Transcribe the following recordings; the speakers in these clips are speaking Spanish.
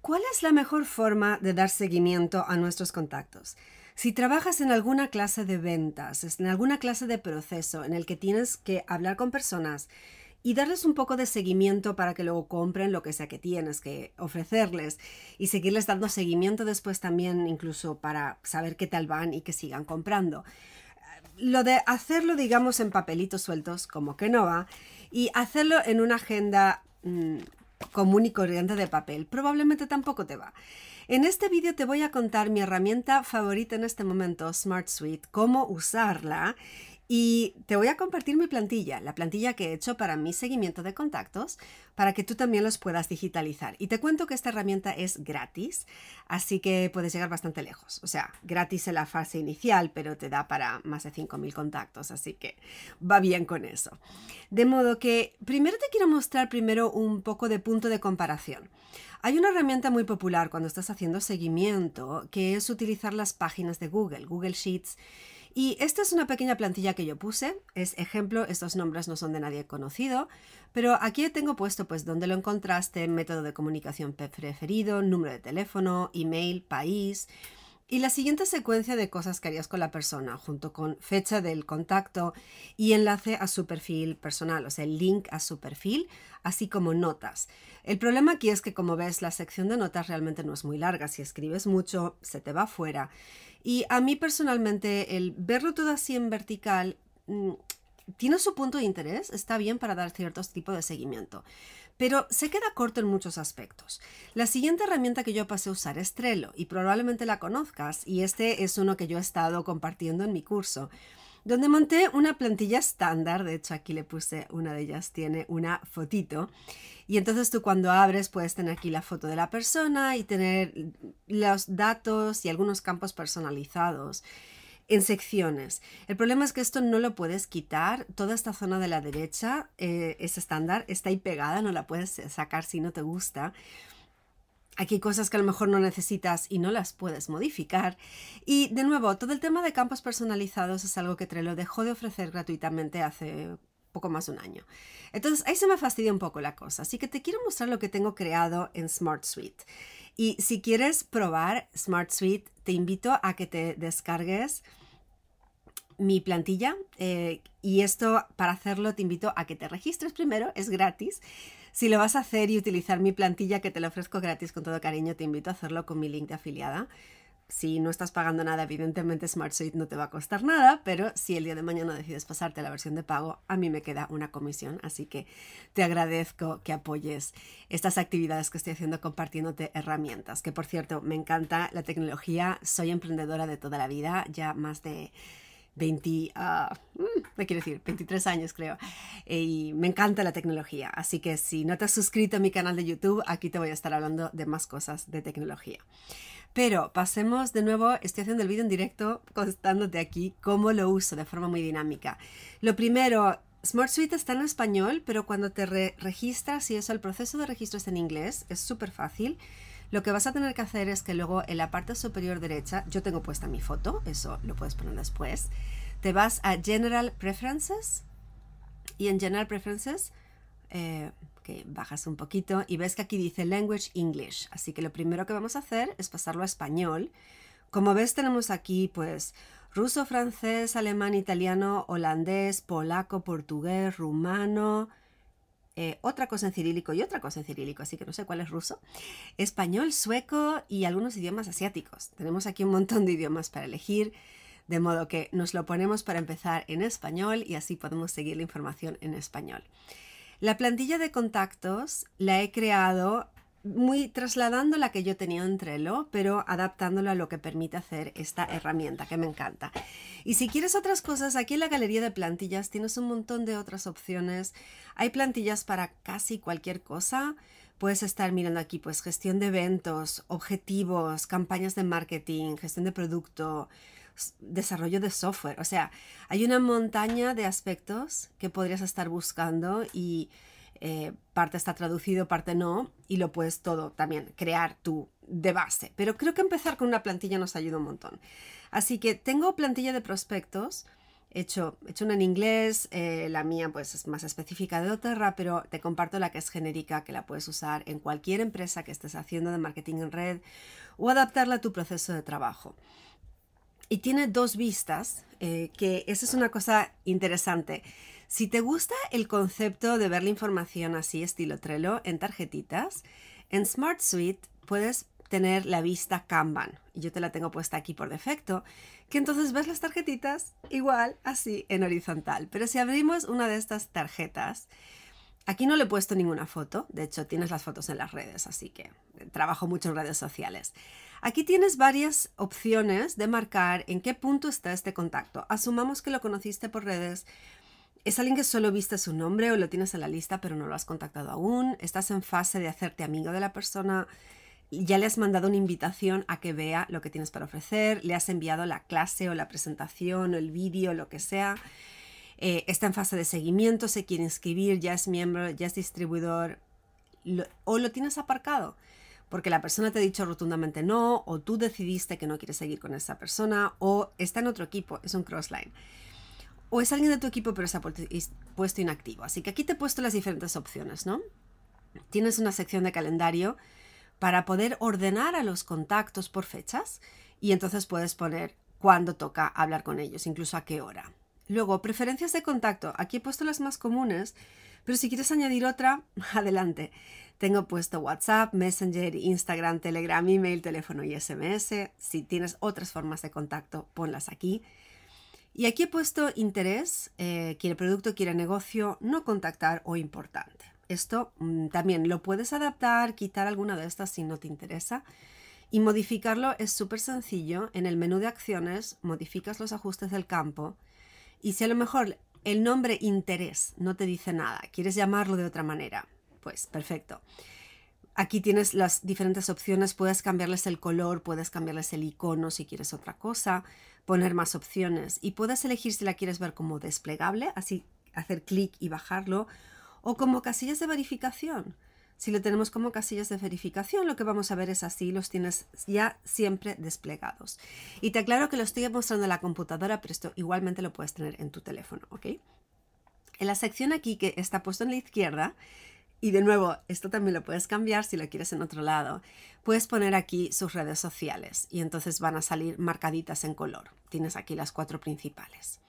¿Cuál es la mejor forma de dar seguimiento a nuestros contactos? Si trabajas en alguna clase de ventas, en alguna clase de proceso en el que tienes que hablar con personas y darles un poco de seguimiento para que luego compren lo que sea que tienes que ofrecerles y seguirles dando seguimiento después también incluso para saber qué tal van y que sigan comprando. Lo de hacerlo, digamos, en papelitos sueltos, como que no va, y hacerlo en una agenda mm, común y corriente de papel. Probablemente tampoco te va. En este vídeo te voy a contar mi herramienta favorita en este momento, Smart Suite, cómo usarla y te voy a compartir mi plantilla, la plantilla que he hecho para mi seguimiento de contactos, para que tú también los puedas digitalizar. Y te cuento que esta herramienta es gratis, así que puedes llegar bastante lejos. O sea, gratis en la fase inicial, pero te da para más de 5.000 contactos, así que va bien con eso. De modo que primero te quiero mostrar primero un poco de punto de comparación. Hay una herramienta muy popular cuando estás haciendo seguimiento, que es utilizar las páginas de Google, Google Sheets y esta es una pequeña plantilla que yo puse, es ejemplo, estos nombres no son de nadie conocido, pero aquí tengo puesto pues dónde lo encontraste, método de comunicación preferido, número de teléfono, email, país, y la siguiente secuencia de cosas que harías con la persona, junto con fecha del contacto y enlace a su perfil personal, o sea, el link a su perfil, así como notas. El problema aquí es que, como ves, la sección de notas realmente no es muy larga. Si escribes mucho, se te va fuera. Y a mí personalmente el verlo todo así en vertical mm, tiene su punto de interés, está bien para dar ciertos tipos de seguimiento, pero se queda corto en muchos aspectos. La siguiente herramienta que yo pasé a usar es Trello y probablemente la conozcas y este es uno que yo he estado compartiendo en mi curso donde monté una plantilla estándar, de hecho aquí le puse una de ellas, tiene una fotito, y entonces tú cuando abres puedes tener aquí la foto de la persona y tener los datos y algunos campos personalizados en secciones. El problema es que esto no lo puedes quitar. Toda esta zona de la derecha eh, es estándar, está ahí pegada, no la puedes sacar si no te gusta. Aquí hay cosas que a lo mejor no necesitas y no las puedes modificar. Y de nuevo, todo el tema de campos personalizados es algo que Trello dejó de ofrecer gratuitamente hace poco más de un año. Entonces ahí se me fastidia un poco la cosa, así que te quiero mostrar lo que tengo creado en Smart Suite. Y si quieres probar Smart Suite, te invito a que te descargues mi plantilla eh, y esto para hacerlo te invito a que te registres primero, es gratis. Si lo vas a hacer y utilizar mi plantilla que te la ofrezco gratis con todo cariño, te invito a hacerlo con mi link de afiliada. Si no estás pagando nada, evidentemente Smart Suite no te va a costar nada, pero si el día de mañana decides pasarte la versión de pago, a mí me queda una comisión, así que te agradezco que apoyes estas actividades que estoy haciendo compartiéndote herramientas, que por cierto, me encanta la tecnología, soy emprendedora de toda la vida, ya más de 20, ah, mm, decir? 23 años creo. Eh, y me encanta la tecnología, así que si no te has suscrito a mi canal de YouTube, aquí te voy a estar hablando de más cosas de tecnología. Pero pasemos de nuevo, estoy haciendo el vídeo en directo contándote aquí cómo lo uso de forma muy dinámica. Lo primero, Smart Suite está en español, pero cuando te registras y eso, el proceso de registro está en inglés, es súper fácil. Lo que vas a tener que hacer es que luego en la parte superior derecha, yo tengo puesta mi foto, eso lo puedes poner después, te vas a General Preferences y en General Preferences eh, que bajas un poquito y ves que aquí dice Language English, así que lo primero que vamos a hacer es pasarlo a español. Como ves tenemos aquí pues ruso, francés, alemán, italiano, holandés, polaco, portugués, rumano, eh, otra cosa en cirílico y otra cosa en cirílico, así que no sé cuál es ruso, español, sueco y algunos idiomas asiáticos. Tenemos aquí un montón de idiomas para elegir, de modo que nos lo ponemos para empezar en español y así podemos seguir la información en español. La plantilla de contactos la he creado muy trasladando la que yo tenía entre Trello, pero adaptándolo a lo que permite hacer esta herramienta que me encanta. Y si quieres otras cosas, aquí en la galería de plantillas tienes un montón de otras opciones. Hay plantillas para casi cualquier cosa. Puedes estar mirando aquí, pues gestión de eventos, objetivos, campañas de marketing, gestión de producto, desarrollo de software. O sea, hay una montaña de aspectos que podrías estar buscando y eh, parte está traducido, parte no, y lo puedes todo también crear tú de base. Pero creo que empezar con una plantilla nos ayuda un montón. Así que tengo plantilla de prospectos. He hecho, hecho una en inglés, eh, la mía pues es más específica de Oterra, pero te comparto la que es genérica, que la puedes usar en cualquier empresa que estés haciendo de marketing en red o adaptarla a tu proceso de trabajo. Y tiene dos vistas, eh, que esa es una cosa interesante. Si te gusta el concepto de ver la información así, estilo Trello, en tarjetitas, en Smart Suite puedes tener la vista Kanban. Yo te la tengo puesta aquí por defecto, que entonces ves las tarjetitas igual, así, en horizontal. Pero si abrimos una de estas tarjetas, Aquí no le he puesto ninguna foto, de hecho tienes las fotos en las redes, así que eh, trabajo mucho en redes sociales. Aquí tienes varias opciones de marcar en qué punto está este contacto. Asumamos que lo conociste por redes ¿Es alguien que solo viste su nombre o lo tienes en la lista pero no lo has contactado aún? ¿Estás en fase de hacerte amigo de la persona? ¿Ya le has mandado una invitación a que vea lo que tienes para ofrecer? ¿Le has enviado la clase o la presentación o el vídeo, lo que sea? Eh, está en fase de seguimiento, se quiere inscribir, ya es miembro, ya es distribuidor, o lo tienes aparcado, porque la persona te ha dicho rotundamente no, o tú decidiste que no quieres seguir con esa persona, o está en otro equipo, es un crossline o es alguien de tu equipo pero se ha puesto inactivo. Así que aquí te he puesto las diferentes opciones, ¿no? Tienes una sección de calendario para poder ordenar a los contactos por fechas y entonces puedes poner cuándo toca hablar con ellos, incluso a qué hora. Luego, preferencias de contacto. Aquí he puesto las más comunes, pero si quieres añadir otra, adelante. Tengo puesto WhatsApp, Messenger, Instagram, Telegram, email, teléfono y SMS. Si tienes otras formas de contacto, ponlas aquí. Y aquí he puesto interés, eh, quiere producto, quiere negocio, no contactar o importante. Esto mm, también lo puedes adaptar, quitar alguna de estas si no te interesa. Y modificarlo es súper sencillo. En el menú de acciones modificas los ajustes del campo. Y si a lo mejor el nombre interés no te dice nada, quieres llamarlo de otra manera, pues perfecto. Aquí tienes las diferentes opciones, puedes cambiarles el color, puedes cambiarles el icono si quieres otra cosa, poner más opciones y puedes elegir si la quieres ver como desplegable, así hacer clic y bajarlo, o como casillas de verificación. Si lo tenemos como casillas de verificación, lo que vamos a ver es así, los tienes ya siempre desplegados. Y te aclaro que lo estoy mostrando en la computadora, pero esto igualmente lo puedes tener en tu teléfono, ¿ok? En la sección aquí que está puesto en la izquierda, y de nuevo, esto también lo puedes cambiar si lo quieres en otro lado. Puedes poner aquí sus redes sociales y entonces van a salir marcaditas en color. Tienes aquí las cuatro principales.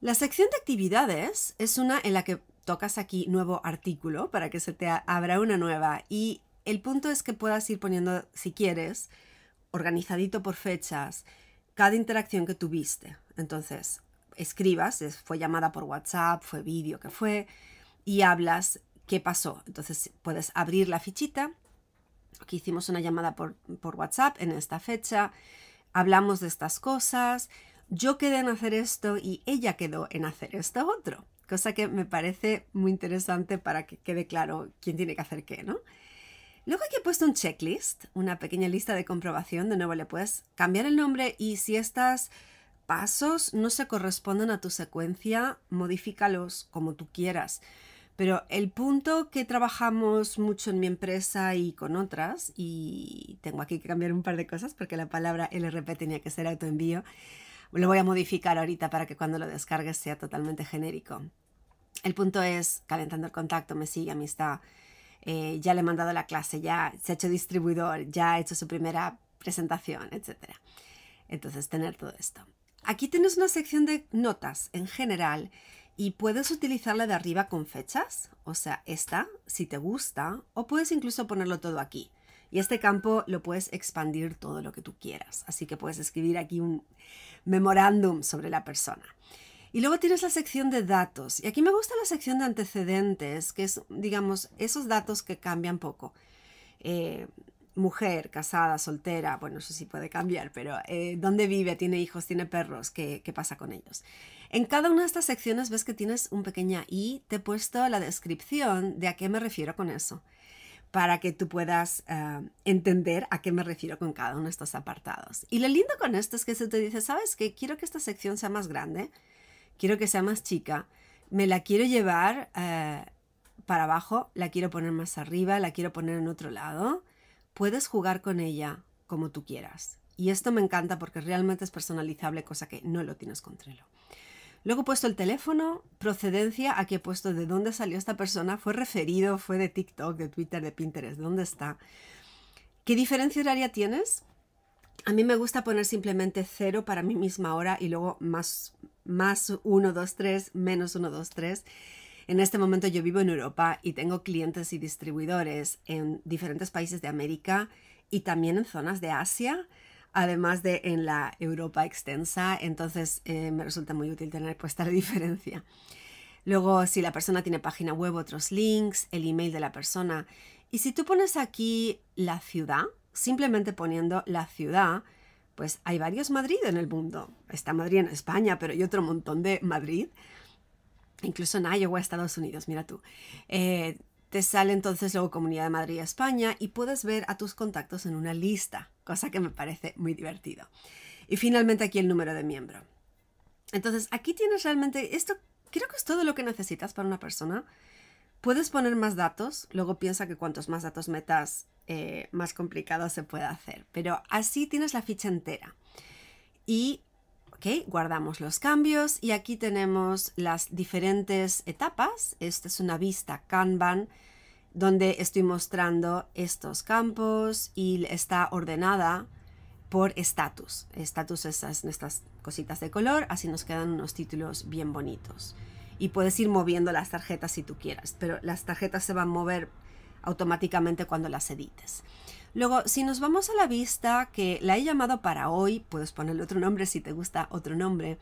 La sección de actividades es una en la que tocas aquí nuevo artículo para que se te abra una nueva y el punto es que puedas ir poniendo, si quieres, organizadito por fechas, cada interacción que tuviste. Entonces, escribas, fue llamada por WhatsApp, fue vídeo que fue, y hablas qué pasó. Entonces puedes abrir la fichita. Aquí hicimos una llamada por, WhatsApp en esta fecha. Hablamos de estas cosas. Yo quedé en hacer esto y ella quedó en hacer esto otro. Cosa que me parece muy interesante para que quede claro quién tiene que hacer qué, ¿no? Luego aquí he puesto un checklist, una pequeña lista de comprobación. De nuevo le puedes cambiar el nombre y si estos pasos no se corresponden a tu secuencia, modifícalos como tú quieras. Pero el punto que trabajamos mucho en mi empresa y con otras, y tengo aquí que cambiar un par de cosas porque la palabra LRP tenía que ser autoenvío, lo voy a modificar ahorita para que cuando lo descargues sea totalmente genérico. El punto es, calentando el contacto, me sigue, amistad, eh, ya le he mandado la clase, ya se ha hecho distribuidor, ya ha hecho su primera presentación, etc. Entonces, tener todo esto. Aquí tienes una sección de notas en general y puedes utilizarla de arriba con fechas, o sea, esta, si te gusta, o puedes incluso ponerlo todo aquí. Y este campo lo puedes expandir todo lo que tú quieras, así que puedes escribir aquí un memorándum sobre la persona. Y luego tienes la sección de datos, y aquí me gusta la sección de antecedentes, que es, digamos, esos datos que cambian poco. Eh, mujer, casada, soltera, bueno, eso sí puede cambiar, pero eh, dónde vive, tiene hijos, tiene perros, ¿Qué, pasa con ellos. En cada una de estas secciones ves que tienes un pequeña i, te he puesto la descripción de a qué me refiero con eso, para que tú puedas eh, entender a qué me refiero con cada uno de estos apartados. Y lo lindo con esto es que se te dice, ¿sabes qué? Quiero que esta sección sea más grande, quiero que sea más chica, me la quiero llevar... Eh, para abajo, la quiero poner más arriba, la quiero poner en otro lado, Puedes jugar con ella como tú quieras. Y esto me encanta porque realmente es personalizable, cosa que no lo tienes con Trello. Luego he puesto el teléfono, procedencia, aquí he puesto de dónde salió esta persona, fue referido, fue de TikTok, de Twitter, de Pinterest, dónde está. ¿Qué diferencia horaria tienes? A mí me gusta poner simplemente cero para mi misma hora y luego más, más 1, 2, 3, menos uno dos tres en este momento yo vivo en Europa y tengo clientes y distribuidores en diferentes países de América y también en zonas de Asia, además de en la Europa extensa, entonces eh, me resulta muy útil tener puesta la diferencia. Luego, si la persona tiene página web, otros links, el email de la persona. Y si tú pones aquí la ciudad, simplemente poniendo la ciudad, pues hay varios Madrid en el mundo. Está Madrid en España, pero hay otro montón de Madrid incluso en Iowa, Estados Unidos, mira tú. Eh, te sale entonces luego Comunidad de Madrid, España, y puedes ver a tus contactos en una lista, cosa que me parece muy divertido. Y finalmente aquí el número de miembro. Entonces, aquí tienes realmente esto, creo que es todo lo que necesitas para una persona. Puedes poner más datos, luego piensa que cuantos más datos metas, eh, más complicado se puede hacer, pero así tienes la ficha entera. Y Guardamos los cambios y aquí tenemos las diferentes etapas. Esta es una vista Kanban donde estoy mostrando estos campos y está ordenada por estatus. Estatus esas estas cositas de color, así nos quedan unos títulos bien bonitos. Y puedes ir moviendo las tarjetas si tú quieras, pero las tarjetas se van a mover automáticamente cuando las edites. Luego, si nos vamos a la vista, que la he llamado para hoy, puedes ponerle otro nombre si te gusta otro nombre,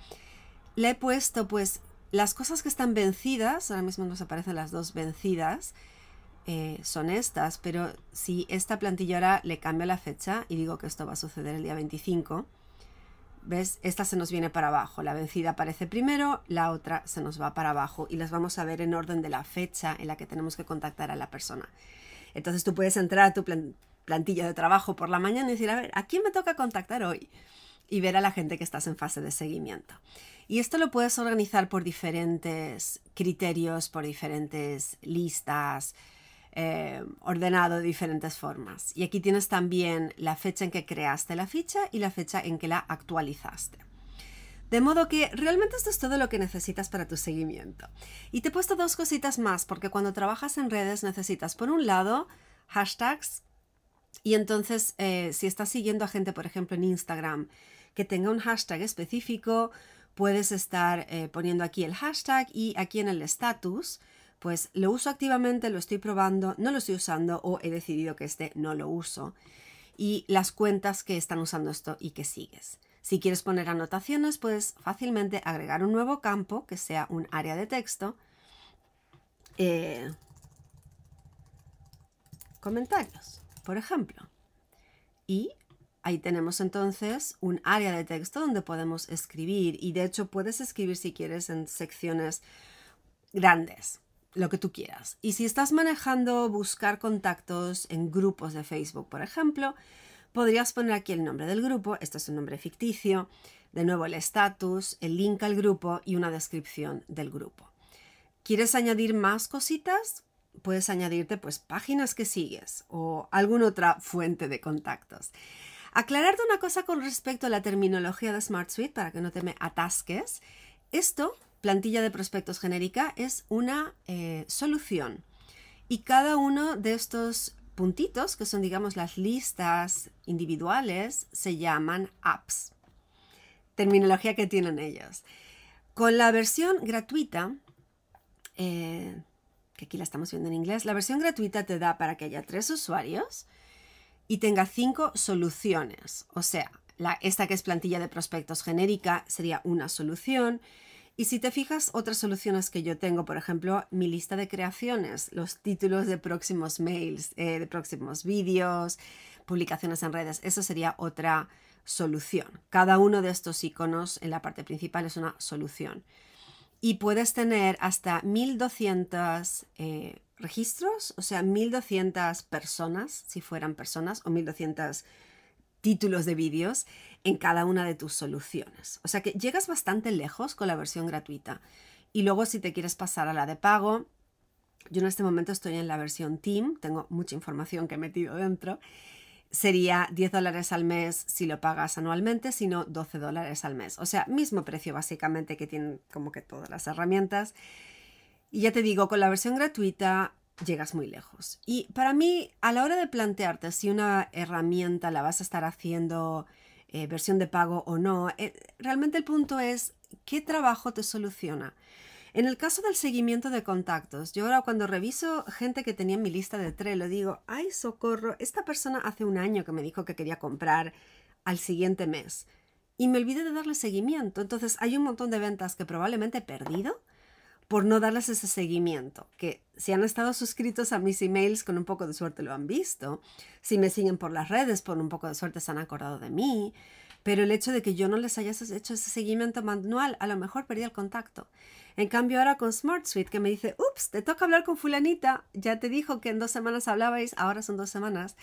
le he puesto pues las cosas que están vencidas, ahora mismo nos aparecen las dos vencidas, eh, son estas, pero si esta plantilla ahora le cambia la fecha y digo que esto va a suceder el día 25, ¿ves? Esta se nos viene para abajo, la vencida aparece primero, la otra se nos va para abajo y las vamos a ver en orden de la fecha en la que tenemos que contactar a la persona. Entonces tú puedes entrar a tu, plan plantilla de trabajo por la mañana y decir, a ver, ¿a quién me toca contactar hoy? Y ver a la gente que estás en fase de seguimiento. Y esto lo puedes organizar por diferentes criterios, por diferentes listas, eh, ordenado de diferentes formas. Y aquí tienes también la fecha en que creaste la ficha y la fecha en que la actualizaste. De modo que realmente esto es todo lo que necesitas para tu seguimiento. Y te he puesto dos cositas más, porque cuando trabajas en redes necesitas, por un lado, hashtags y entonces, eh, si estás siguiendo a gente, por ejemplo, en Instagram, que tenga un hashtag específico, puedes estar eh, poniendo aquí el hashtag y aquí en el status, pues lo uso activamente, lo estoy probando, no lo estoy usando o he decidido que este no lo uso. Y las cuentas que están usando esto y que sigues. Si quieres poner anotaciones, puedes fácilmente agregar un nuevo campo que sea un área de texto. Eh, comentarios por ejemplo. Y ahí tenemos entonces un área de texto donde podemos escribir y de hecho puedes escribir si quieres en secciones grandes, lo que tú quieras. Y si estás manejando buscar contactos en grupos de Facebook, por ejemplo, podrías poner aquí el nombre del grupo, este es un nombre ficticio, de nuevo el estatus, el link al grupo y una descripción del grupo. ¿Quieres añadir más cositas? puedes añadirte pues páginas que sigues o alguna otra fuente de contactos. Aclararte una cosa con respecto a la terminología de Smart Suite para que no te me atasques. Esto, plantilla de prospectos genérica, es una eh, solución. Y cada uno de estos puntitos, que son digamos las listas individuales, se llaman apps. Terminología que tienen ellos. Con la versión gratuita, eh, que aquí la estamos viendo en inglés, la versión gratuita te da para que haya tres usuarios y tenga cinco soluciones. O sea, esta que es plantilla de prospectos genérica sería una solución. Y si te fijas, otras soluciones que yo tengo, por ejemplo, mi lista de creaciones, los títulos de próximos mails, eh, de próximos vídeos, publicaciones en redes, eso sería otra solución. Cada uno de estos iconos en la parte principal es una solución y puedes tener hasta 1200 eh, registros, o sea, 1200 personas, si fueran personas, o 1200 títulos de vídeos en cada una de tus soluciones. O sea que llegas bastante lejos con la versión gratuita. Y luego si te quieres pasar a la de pago, yo en este momento estoy en la versión Team, tengo mucha información que he metido dentro sería 10 dólares al mes si lo pagas anualmente, sino 12 dólares al mes. O sea, mismo precio básicamente que tienen como que todas las herramientas. Y ya te digo, con la versión gratuita llegas muy lejos. Y para mí, a la hora de plantearte si una herramienta la vas a estar haciendo eh, versión de pago o no, eh, realmente el punto es qué trabajo te soluciona en el caso del seguimiento de contactos, yo ahora cuando reviso gente que tenía en mi lista de tres, Trello, digo, ay, socorro, esta persona hace un año que me dijo que quería comprar al siguiente mes y me olvidé de darle seguimiento. Entonces hay un montón de ventas que probablemente he perdido por no darles ese seguimiento, que si han estado suscritos a mis emails con un poco de suerte lo han visto, si me siguen por las redes por un poco de suerte se han acordado de mí, pero el hecho de que yo no les haya hecho ese seguimiento manual, a lo mejor perdí el contacto. En cambio ahora con Smart Suite que me dice, ups, te toca hablar con fulanita, ya te dijo que en dos semanas hablabais, ahora son dos semanas.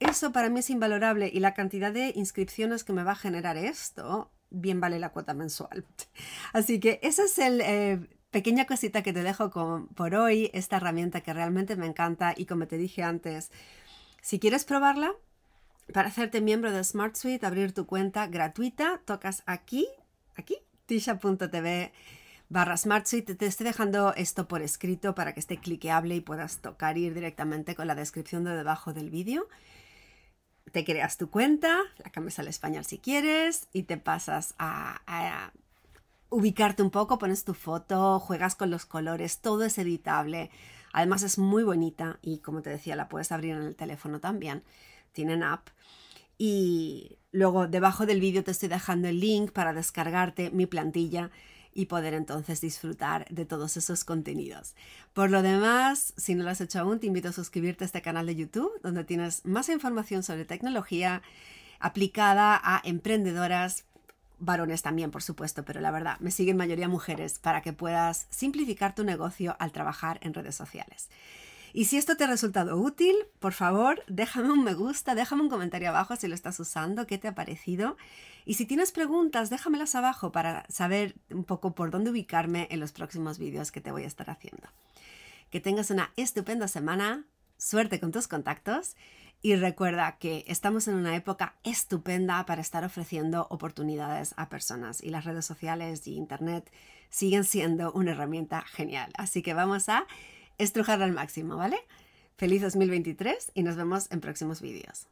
Eso para mí es invalorable y la cantidad de inscripciones que me va a generar esto, bien vale la cuota mensual. Así que esa es el... Eh, pequeña cosita que te dejo por hoy, esta herramienta que realmente me encanta y como te dije antes, si quieres probarla, para hacerte miembro de Smart Suite, abrir tu cuenta gratuita, tocas aquí, aquí, tisha.tv barra Smart Te estoy dejando esto por escrito para que esté cliqueable y puedas tocar ir directamente con la descripción de debajo del vídeo. Te creas tu cuenta, la cambias al español si quieres y te pasas a, ubicarte un poco, pones tu foto, juegas con los colores, todo es editable. Además es muy bonita y como te decía, la puedes abrir en el teléfono también. Tienen app. Y luego debajo del vídeo te estoy dejando el link para descargarte mi plantilla y poder entonces disfrutar de todos esos contenidos. Por lo demás, si no lo has hecho aún, te invito a suscribirte a este canal de YouTube donde tienes más información sobre tecnología aplicada a emprendedoras, varones también, por supuesto, pero la verdad, me siguen mayoría mujeres para que puedas simplificar tu negocio al trabajar en redes sociales. Y si esto te ha resultado útil, por favor, déjame un me gusta, déjame un comentario abajo si lo estás usando, qué te ha parecido. Y si tienes preguntas, déjamelas abajo para saber un poco por dónde ubicarme en los próximos vídeos que te voy a estar haciendo. Que tengas una estupenda semana, suerte con tus contactos y recuerda que estamos en una época estupenda para estar ofreciendo oportunidades a personas y las redes sociales y internet siguen siendo una herramienta genial. Así que vamos a estrujar al máximo, ¿vale? Feliz 2023 y nos vemos en próximos vídeos.